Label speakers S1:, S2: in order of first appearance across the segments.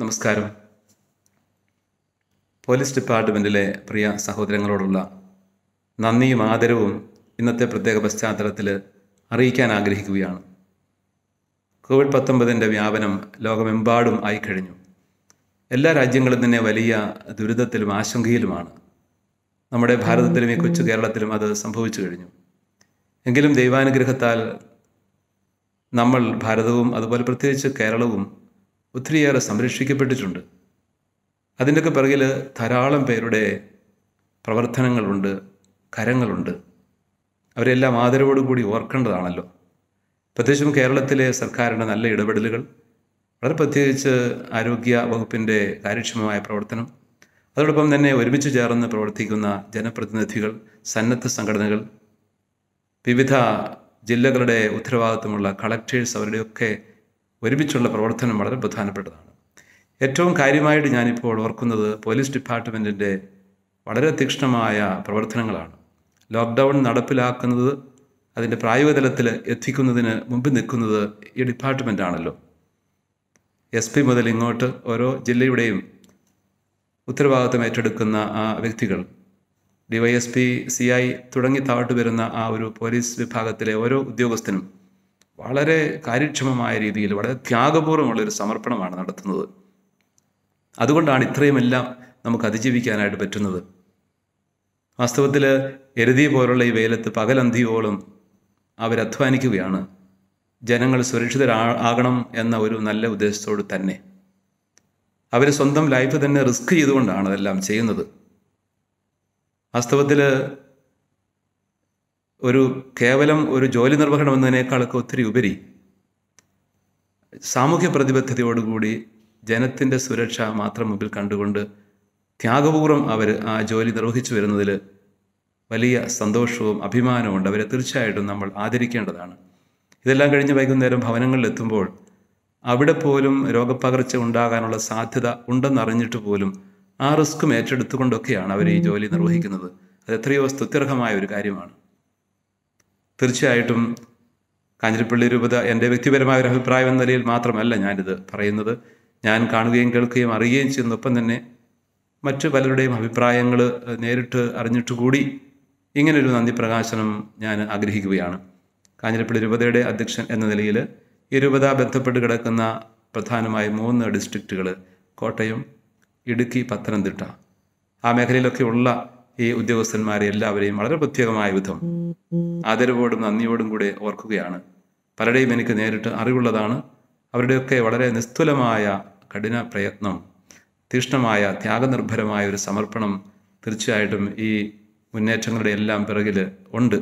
S1: നമസ്കാരം പോലീസ് ഡിപ്പാർട്ട്മെൻറ്റിലെ പ്രിയ സഹോദരങ്ങളോടുള്ള നന്ദിയും ആദരവും ഇന്നത്തെ പ്രത്യേക പശ്ചാത്തലത്തിൽ അറിയിക്കാൻ ആഗ്രഹിക്കുകയാണ് കോവിഡ് പത്തൊമ്പതിൻ്റെ വ്യാപനം ലോകമെമ്പാടും ആയിക്കഴിഞ്ഞു എല്ലാ രാജ്യങ്ങളും തന്നെ വലിയ ദുരിതത്തിലും ആശങ്കയിലുമാണ് നമ്മുടെ ഭാരതത്തിലും ഈ കൊച്ചു കേരളത്തിലും അത് സംഭവിച്ചു കഴിഞ്ഞു എങ്കിലും ദൈവാനുഗ്രഹത്താൽ നമ്മൾ ഭാരതവും അതുപോലെ പ്രത്യേകിച്ച് കേരളവും ഒത്തിരിയേറെ സംരക്ഷിക്കപ്പെട്ടിട്ടുണ്ട് അതിൻ്റെയൊക്കെ പിറകിൽ ധാരാളം പേരുടെ പ്രവർത്തനങ്ങളുണ്ട് കരങ്ങളുണ്ട് അവരെല്ലാം ആദരവോടുകൂടി ഓർക്കേണ്ടതാണല്ലോ പ്രത്യേകിച്ചും കേരളത്തിലെ സർക്കാരിൻ്റെ നല്ല ഇടപെടലുകൾ വളരെ പ്രത്യേകിച്ച് ആരോഗ്യ വകുപ്പിൻ്റെ കാര്യക്ഷമമായ പ്രവർത്തനം അതോടൊപ്പം തന്നെ ഒരുമിച്ച് ചേർന്ന് പ്രവർത്തിക്കുന്ന ജനപ്രതിനിധികൾ സന്നദ്ധ സംഘടനകൾ വിവിധ ജില്ലകളുടെ ഉത്തരവാദിത്വമുള്ള കളക്ടേഴ്സ് അവരുടെയൊക്കെ ഒരുമിച്ചുള്ള പ്രവർത്തനം വളരെ പ്രധാനപ്പെട്ടതാണ് ഏറ്റവും കാര്യമായിട്ട് ഞാനിപ്പോൾ ഓർക്കുന്നത് പോലീസ് ഡിപ്പാർട്ട്മെൻറ്റിൻ്റെ വളരെ തീക്ഷ്ണമായ പ്രവർത്തനങ്ങളാണ് ലോക്ക്ഡൗൺ നടപ്പിലാക്കുന്നത് അതിൻ്റെ പ്രായോഗികതലത്തിൽ എത്തിക്കുന്നതിന് മുമ്പ് നിൽക്കുന്നത് ഈ ഡിപ്പാർട്ട്മെൻ്റ് ആണല്ലോ എസ് പി മുതൽ ഇങ്ങോട്ട് ഓരോ ജില്ലയുടെയും ഉത്തരവാദിത്വം ഏറ്റെടുക്കുന്ന ആ വ്യക്തികൾ ഡിവൈഎസ്പി സി ഐ തുടങ്ങി താഴ്ത്തു വരുന്ന ആ ഒരു പോലീസ് വിഭാഗത്തിലെ ഓരോ ഉദ്യോഗസ്ഥനും വളരെ കാര്യക്ഷമമായ രീതിയിൽ വളരെ ഒരു സമർപ്പണമാണ് നടത്തുന്നത് അതുകൊണ്ടാണ് ഇത്രയുമെല്ലാം നമുക്ക് അതിജീവിക്കാനായിട്ട് പറ്റുന്നത് വാസ്തവത്തിൽ എരുതി പോലുള്ള ഈ വേലത്ത് പകലന്തിയോളം അവരധ്വാനിക്കുകയാണ് ജനങ്ങൾ സുരക്ഷിതരാകണം എന്ന ഒരു നല്ല ഉദ്ദേശത്തോട് തന്നെ അവർ സ്വന്തം ലൈഫ് തന്നെ റിസ്ക് ചെയ്തുകൊണ്ടാണ് അതെല്ലാം ചെയ്യുന്നത് വാസ്തവത്തിൽ ഒരു കേവലം ഒരു ജോലി നിർവഹണം എന്നതിനേക്കാളൊക്കെ ഒത്തിരി ഉപരി സാമൂഹ്യ പ്രതിബദ്ധതയോടുകൂടി ജനത്തിൻ്റെ സുരക്ഷ മാത്രം മുമ്പിൽ കണ്ടുകൊണ്ട് ത്യാഗപൂർവം അവർ ആ ജോലി നിർവഹിച്ചു വരുന്നതിൽ വലിയ സന്തോഷവും ഉണ്ട് അവരെ തീർച്ചയായിട്ടും നമ്മൾ ആദരിക്കേണ്ടതാണ് ഇതെല്ലാം കഴിഞ്ഞ് വൈകുന്നേരം ഭവനങ്ങളിലെത്തുമ്പോൾ അവിടെ പോലും രോഗപ്പകർച്ച ഉണ്ടാകാനുള്ള സാധ്യത ഉണ്ടെന്നറിഞ്ഞിട്ട് പോലും ആ റിസ്ക്കും ഏറ്റെടുത്തുകൊണ്ടൊക്കെയാണ് അവർ ഈ ജോലി നിർവഹിക്കുന്നത് അത് എത്രയോ സ്തുത്യർഹമായ ഒരു കാര്യമാണ് തീർച്ചയായിട്ടും കാഞ്ഞിരപ്പള്ളി രൂപത എൻ്റെ വ്യക്തിപരമായ ഒരു അഭിപ്രായം എന്ന നിലയിൽ മാത്രമല്ല ഞാനിത് പറയുന്നത് ഞാൻ കാണുകയും കേൾക്കുകയും അറിയുകയും ചെയ്യുന്നൊപ്പം തന്നെ മറ്റു പലരുടെയും അഭിപ്രായങ്ങൾ നേരിട്ട് അറിഞ്ഞിട്ട് കൂടി ഇങ്ങനൊരു നന്ദി പ്രകാശനം ഞാൻ ആഗ്രഹിക്കുകയാണ് കാഞ്ഞിരപ്പള്ളി രൂപതയുടെ അധ്യക്ഷൻ എന്ന നിലയിൽ ഈ രൂപത ബന്ധപ്പെട്ട് കിടക്കുന്ന പ്രധാനമായി മൂന്ന് ഡിസ്ട്രിക്റ്റുകൾ കോട്ടയം ഇടുക്കി പത്തനംതിട്ട ആ മേഖലയിലൊക്കെ ഉള്ള ഈ ഉദ്യോഗസ്ഥന്മാരെ എല്ലാവരെയും വളരെ പ്രത്യേകമായ വിധം ആദരവോടും നന്ദിയോടും കൂടെ ഓർക്കുകയാണ് പലരെയും എനിക്ക് നേരിട്ട് അറിവുള്ളതാണ് അവരുടെയൊക്കെ വളരെ നിസ്തുലമായ കഠിന പ്രയത്നം തീക്ഷ്ണമായ ത്യാഗനിർഭരമായ ഒരു സമർപ്പണം തീർച്ചയായിട്ടും ഈ മുന്നേറ്റങ്ങളുടെ എല്ലാം പിറകിൽ ഉണ്ട്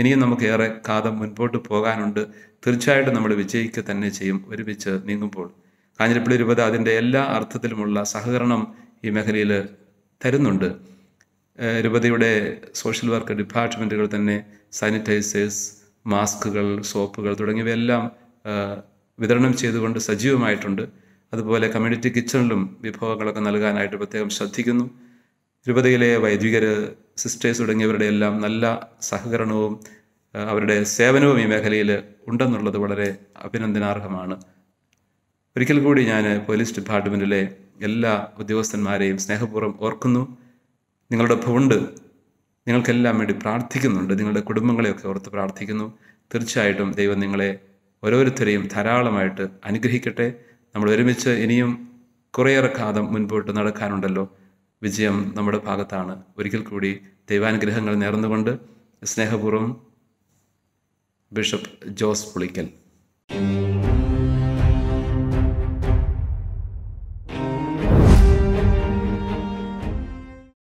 S1: ഇനിയും നമുക്ക് ഏറെ കാതം മുൻപോട്ട് പോകാനുണ്ട് തീർച്ചയായിട്ടും നമ്മൾ വിജയിക്കുക തന്നെ ചെയ്യും ഒരുമിച്ച് നീങ്ങുമ്പോൾ കാഞ്ഞിരപ്പള്ളി രൂപത അതിൻ്റെ എല്ലാ അർത്ഥത്തിലുമുള്ള സഹകരണം ഈ മേഖലയിൽ തരുന്നുണ്ട് രൂപതയുടെ സോഷ്യൽ വർക്ക് ഡിപ്പാർട്ട്മെൻറ്റുകൾ തന്നെ സാനിറ്റൈസേഴ്സ് മാസ്കുകൾ സോപ്പുകൾ തുടങ്ങിയവയെല്ലാം വിതരണം ചെയ്തുകൊണ്ട് സജീവമായിട്ടുണ്ട് അതുപോലെ കമ്മ്യൂണിറ്റി കിച്ചണിലും വിഭവങ്ങളൊക്കെ നൽകാനായിട്ട് പ്രത്യേകം ശ്രദ്ധിക്കുന്നു രൂപതയിലെ വൈദികർ സിസ്റ്റേഴ്സ് തുടങ്ങിയവരുടെ എല്ലാം നല്ല സഹകരണവും അവരുടെ സേവനവും ഈ മേഖലയിൽ ഉണ്ടെന്നുള്ളത് വളരെ അഭിനന്ദനാർഹമാണ് ഒരിക്കൽ കൂടി ഞാൻ പോലീസ് ഡിപ്പാർട്ട്മെൻറ്റിലെ എല്ലാ ഉദ്യോഗസ്ഥന്മാരെയും സ്നേഹപൂർവ്വം ഓർക്കുന്നു നിങ്ങളോടൊപ്പമുണ്ട് നിങ്ങൾക്കെല്ലാം വേണ്ടി പ്രാർത്ഥിക്കുന്നുണ്ട് നിങ്ങളുടെ കുടുംബങ്ങളെയൊക്കെ ഓർത്ത് പ്രാർത്ഥിക്കുന്നു തീർച്ചയായിട്ടും ദൈവം നിങ്ങളെ ഓരോരുത്തരെയും ധാരാളമായിട്ട് അനുഗ്രഹിക്കട്ടെ നമ്മൾ ഒരുമിച്ച് ഇനിയും കുറേയേറെ കാതം മുൻപോട്ട് നടക്കാനുണ്ടല്ലോ വിജയം നമ്മുടെ ഭാഗത്താണ് ഒരിക്കൽ കൂടി ദൈവാനുഗ്രഹങ്ങൾ നേർന്നുകൊണ്ട് സ്നേഹപൂർവ്വം ബിഷപ്പ് ജോസ് പുളിക്കൽ